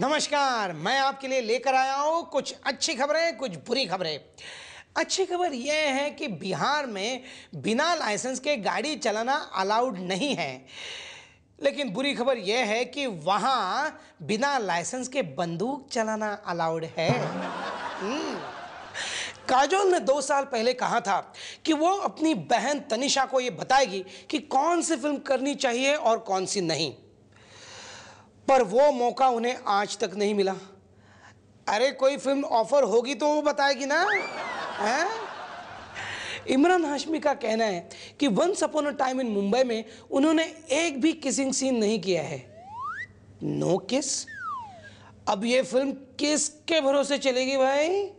नमस्कार मैं आपके लिए लेकर आया हूँ कुछ अच्छी खबरें कुछ बुरी खबरें अच्छी खबर यह है कि बिहार में बिना लाइसेंस के गाड़ी चलाना अलाउड नहीं है लेकिन बुरी खबर यह है कि वहाँ बिना लाइसेंस के बंदूक चलाना अलाउड है हम्म। काजोल ने दो साल पहले कहा था कि वो अपनी बहन तनिषा को ये बताएगी कि कौन सी फिल्म करनी चाहिए और कौन सी नहीं पर वो मौका उन्हें आज तक नहीं मिला अरे कोई फिल्म ऑफर होगी तो वो बताएगी ना है इमरान हाशमी का कहना है कि once upon time in Mumbai में उन्होंने एक भी किसिंग सीन नहीं किया है नो किस अब ये फिल्म किसके भरोसे चलेगी भाई